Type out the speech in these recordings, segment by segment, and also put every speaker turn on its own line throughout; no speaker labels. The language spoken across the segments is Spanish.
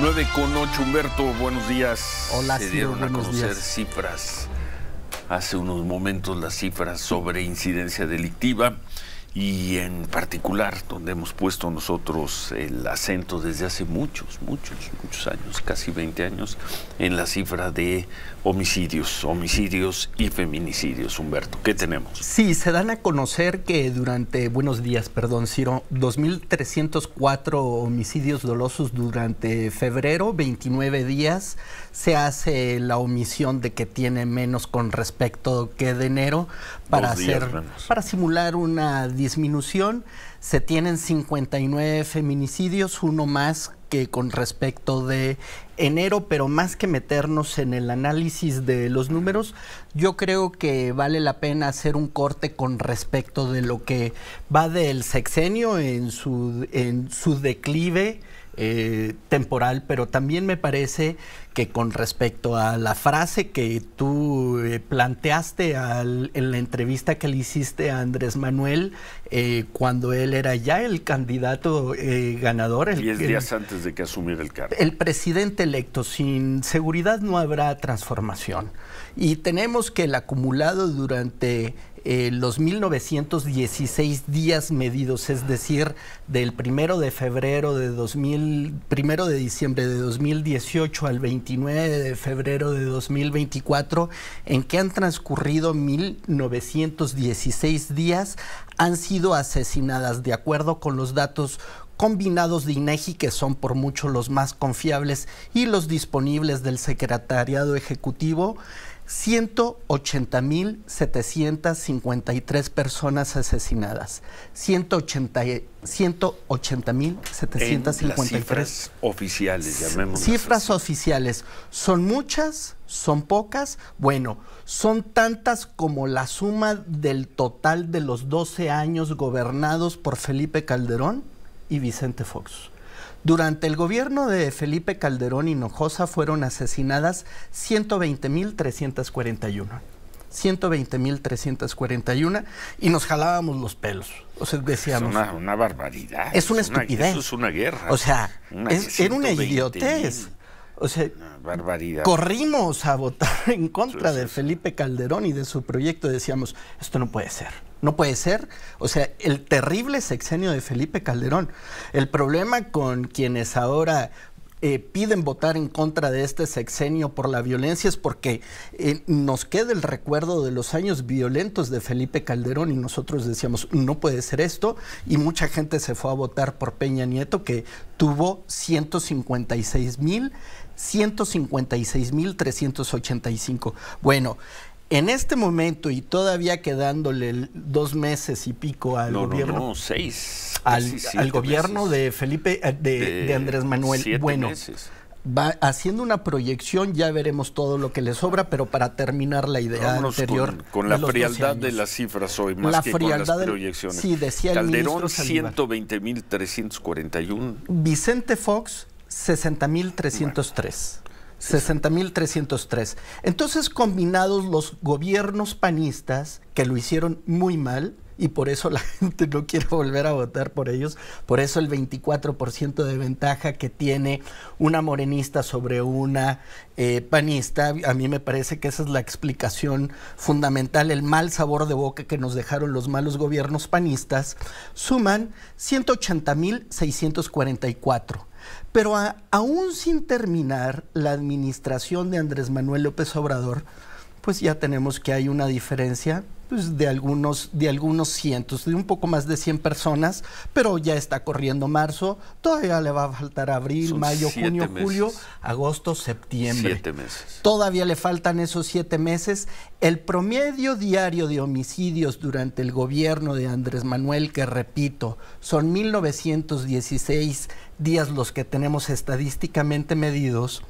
9 con 8, Humberto, buenos días. Hola, Se dieron a conocer cifras hace unos momentos, las cifras sobre incidencia delictiva y en particular donde hemos puesto nosotros el acento desde hace muchos, muchos, muchos años, casi 20 años, en la cifra de homicidios, homicidios y feminicidios. Humberto, ¿qué tenemos?
Sí, se dan a conocer que durante, buenos días, perdón, Ciro, 2.304 homicidios dolosos durante febrero, 29 días, se hace la omisión de que tiene menos con respecto que de enero para, hacer, para simular una disminución. Se tienen 59 feminicidios, uno más que con respecto de enero, pero más que meternos en el análisis de los números, yo creo que vale la pena hacer un corte con respecto de lo que va del sexenio en su, en su declive eh, temporal, pero también me parece que con respecto a la frase que tú eh, planteaste en la entrevista que le hiciste a Andrés Manuel, eh, cuando él era ya el candidato ganador. Diez días
antes de que asumiera el cargo.
El presidente electo, sin seguridad no habrá transformación. Y tenemos que el acumulado durante eh, los 1916 días medidos, es decir, del primero de febrero de 2000, primero de diciembre de 2018 al 29 de febrero de 2024, en que han transcurrido 1916 días, han sido asesinadas, de acuerdo con los datos combinados de INEGI, e que son por mucho los más confiables, y los disponibles del Secretariado Ejecutivo, 180.753 personas asesinadas. 180.753. Cifras
oficiales, llamémoslas.
Cifras oficiales. ¿Son muchas? ¿Son pocas? Bueno, son tantas como la suma del total de los 12 años gobernados por Felipe Calderón y Vicente Fox. Durante el gobierno de Felipe Calderón Hinojosa fueron asesinadas 120.341. 120.341 y nos jalábamos los pelos. O sea, decíamos. Es
una, barbaridad. Es una estupidez. es una guerra. O sea, era una idiotez. O sea, barbaridad.
corrimos a votar en contra de Felipe Calderón y de su proyecto. Decíamos, esto no puede ser. No puede ser. O sea, el terrible sexenio de Felipe Calderón. El problema con quienes ahora eh, piden votar en contra de este sexenio por la violencia es porque eh, nos queda el recuerdo de los años violentos de Felipe Calderón y nosotros decíamos, no puede ser esto, y mucha gente se fue a votar por Peña Nieto que tuvo 156 mil. 156.385. Bueno, en este momento y todavía quedándole dos meses y pico al gobierno.
seis. Al, gobierno
de Felipe, eh, de, Andrés Manuel. bueno, va haciendo una proyección, ya veremos todo lo que le sobra, pero para terminar la idea anterior. Con, la frialdad de
las cifras hoy, más la que con las proyecciones. sí, decía Calderón, 120.341.
Vicente Fox, 60.303. 60.303. Entonces, combinados los gobiernos panistas, que lo hicieron muy mal, y por eso la gente no quiere volver a votar por ellos. Por eso el 24% de ventaja que tiene una morenista sobre una eh, panista, a mí me parece que esa es la explicación fundamental, el mal sabor de boca que nos dejaron los malos gobiernos panistas, suman 180.644. Pero aún sin terminar la administración de Andrés Manuel López Obrador, pues ya tenemos que hay una diferencia pues, de, algunos, de algunos cientos, de un poco más de 100 personas, pero ya está corriendo marzo, todavía le va a faltar abril, mayo, junio, julio, agosto, septiembre. Siete meses. Todavía le faltan esos siete meses. El promedio diario de homicidios durante el gobierno de Andrés Manuel, que repito, son 1916 días los que tenemos estadísticamente medidos,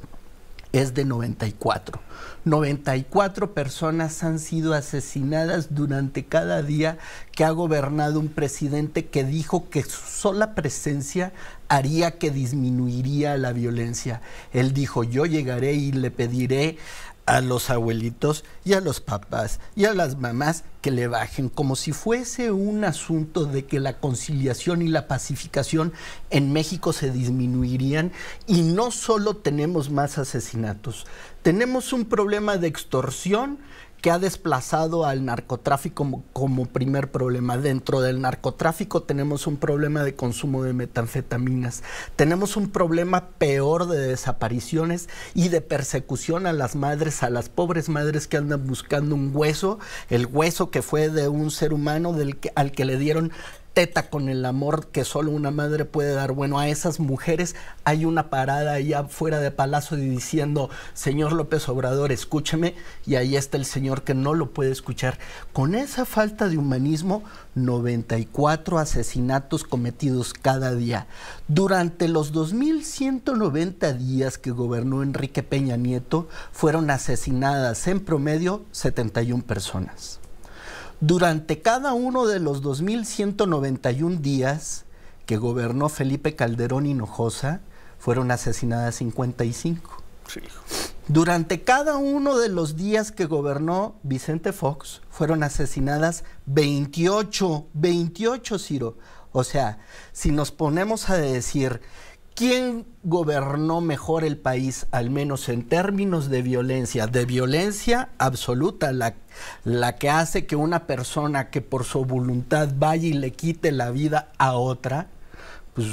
es de 94. 94 personas han sido asesinadas durante cada día que ha gobernado un presidente que dijo que su sola presencia haría que disminuiría la violencia. Él dijo, yo llegaré y le pediré a los abuelitos y a los papás y a las mamás que le bajen, como si fuese un asunto de que la conciliación y la pacificación en México se disminuirían y no solo tenemos más asesinatos, tenemos un problema de extorsión que ha desplazado al narcotráfico como, primer problema. Dentro del narcotráfico tenemos un problema de consumo de metanfetaminas, tenemos un problema peor de desapariciones y de persecución a las madres, a las pobres madres que andan buscando un hueso, el hueso que fue de un ser humano del al que le dieron teta con el amor que solo una madre puede dar. Bueno, a esas mujeres hay una parada allá fuera de Palacio diciendo, señor López Obrador, escúcheme, y ahí está el señor que no lo puede escuchar. Con esa falta de humanismo, 94 asesinatos cometidos cada día. Durante los 2.190 días que gobernó Enrique Peña Nieto, fueron asesinadas en promedio 71 personas. Durante cada uno de los 2.191 días que gobernó Felipe Calderón Hinojosa, fueron asesinadas 55. Sí. Durante cada uno de los días que gobernó Vicente Fox, fueron asesinadas 28, 28, Ciro. O sea, si nos ponemos a decir ¿Quién gobernó mejor el país, al menos en términos de violencia? De violencia absoluta, la, la, que hace que una persona que por su voluntad vaya y le quite la vida a otra, pues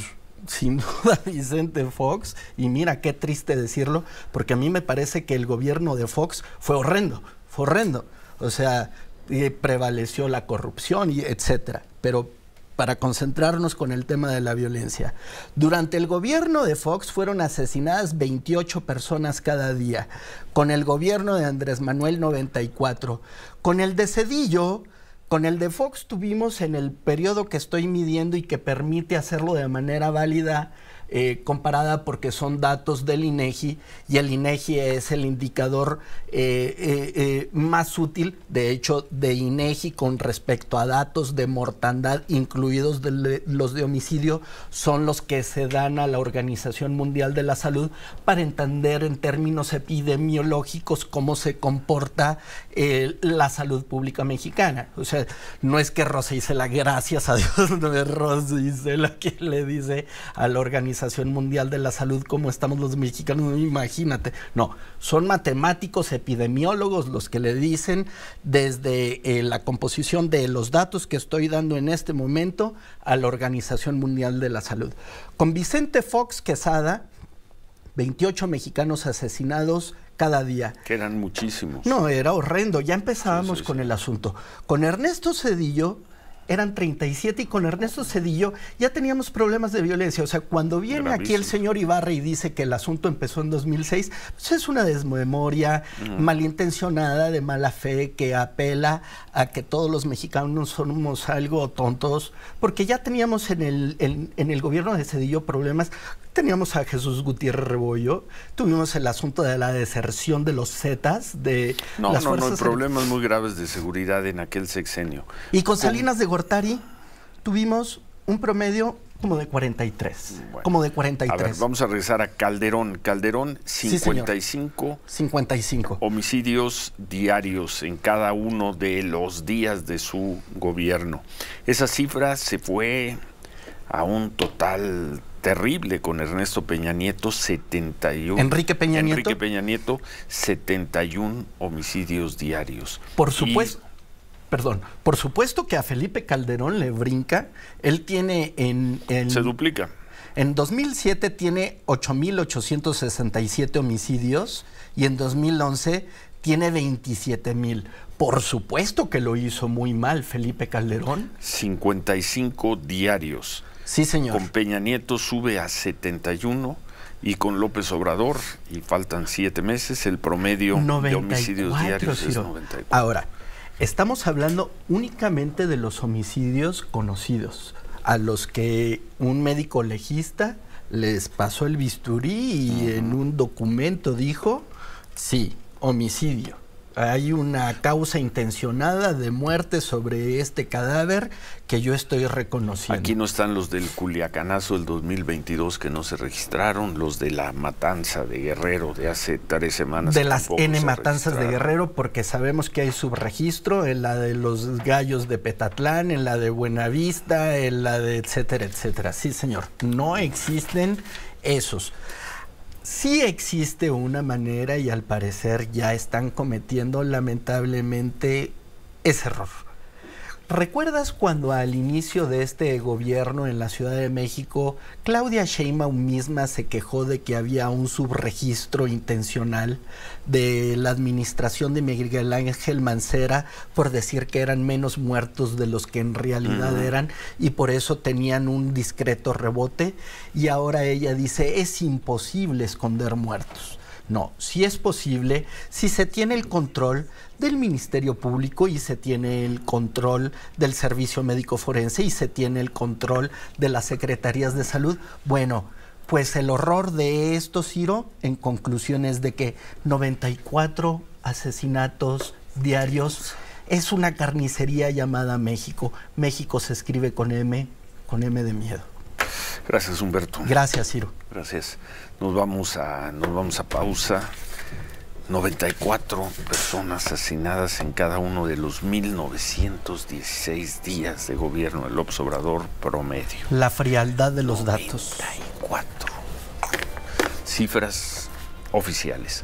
sin duda Vicente Fox, y mira qué triste decirlo, porque a mí me parece que el gobierno de Fox fue horrendo, fue horrendo. O sea, eh, prevaleció la corrupción, y etcétera. Pero para concentrarnos con el tema de la violencia. Durante el gobierno de Fox fueron asesinadas 28 personas cada día, con el gobierno de Andrés Manuel 94, con el de Cedillo, con el de Fox tuvimos en el periodo que estoy midiendo y que permite hacerlo de manera válida eh, comparada porque son datos del INEGI e y el INEGI e es el indicador eh, eh, más útil, de hecho, de INEGI e con respecto a datos de mortandad, incluidos de, los de homicidio, son los que se dan a la Organización Mundial de la Salud para entender en términos epidemiológicos cómo se comporta la salud pública mexicana. O sea, no es que Rosa la gracias a Dios, no es Rosa la quien le dice al la organización Organización Mundial de la Salud como estamos los mexicanos, imagínate. No, son matemáticos, epidemiólogos los que le dicen desde eh, la composición de los datos que estoy dando en este momento a la Organización Mundial de la Salud. Con Vicente Fox Quesada, 28 mexicanos asesinados cada día.
Que eran muchísimos.
No, era horrendo. Ya empezábamos con el asunto. Con Ernesto Cedillo eran 37 y con Ernesto Cedillo ya teníamos problemas de violencia. O sea, cuando viene aquí el señor Ibarra y dice que el asunto empezó en 2006, pues es una desmemoria malintencionada, de mala fe, que apela a que todos los mexicanos somos algo tontos, porque ya teníamos en el, en el gobierno de Cedillo problemas teníamos a Jesús Gutiérrez Rebollo, tuvimos el asunto de la deserción de los Zetas, de no, no, fuerzas no, problemas
muy graves de seguridad en aquel sexenio. Y con Salinas de
Gortari tuvimos un promedio como de 43. como de 43.
vamos a regresar a Calderón. Calderón, 55, 55 homicidios diarios en cada uno de los días de su gobierno. Esa cifra se fue a un total terrible con Ernesto Peña Nieto, 71. Enrique Peña Nieto. Enrique Peña Nieto, 71 homicidios diarios.
Por supuesto. Perdón, por supuesto que a Felipe Calderón le brinca. Él tiene en. en... Se duplica. En 2007 tiene 8.867 homicidios y en 2011 tiene 27 mil. Por supuesto que lo hizo muy mal Felipe Calderón.
55 diarios. Sí, señor. Con Peña Nieto sube a 71 y con López Obrador, y faltan siete meses, el promedio de homicidios diarios es 94.
Ahora, estamos hablando únicamente de los homicidios conocidos, a los que un médico legista les pasó el bisturí y en un documento dijo, sí, homicidio. Hay una causa intencionada de muerte sobre este cadáver que yo estoy reconociendo.
Aquí no están los del Culiacanazo del 2022 que no se registraron, los de la matanza de Guerrero de hace tres semanas. De las N matanzas de Guerrero,
porque sabemos que hay subregistro, en la de los gallos de Petatlán, en la de Buenavista, en la de etcétera, etcétera. Sí, señor, no existen esos sí existe una manera y al parecer ya están cometiendo lamentablemente ese error. ¿Recuerdas cuando al inicio de este gobierno en la Ciudad de México, Claudia Sheinbaum misma se quejó de que había un subregistro intencional de la administración de Miguel Ángel Mancera por decir que eran menos muertos de los que en realidad eran y por eso tenían un discreto rebote? Y ahora ella dice, es imposible esconder muertos. No, si es posible, si se tiene el control del Ministerio Público y se tiene el control del Servicio Médico Forense y se tiene el control de las Secretarías de Salud, bueno, pues el horror de esto, Ciro, en conclusión es de que 94 asesinatos diarios es una carnicería llamada México. México se escribe con M, con M de miedo.
Gracias, Humberto. Gracias, Ciro. Gracias. Nos vamos a, nos vamos a pausa. 94 personas asesinadas en cada uno de los 1916 días de gobierno del Obrador promedio.
La frialdad de los datos.
94. Cifras oficiales.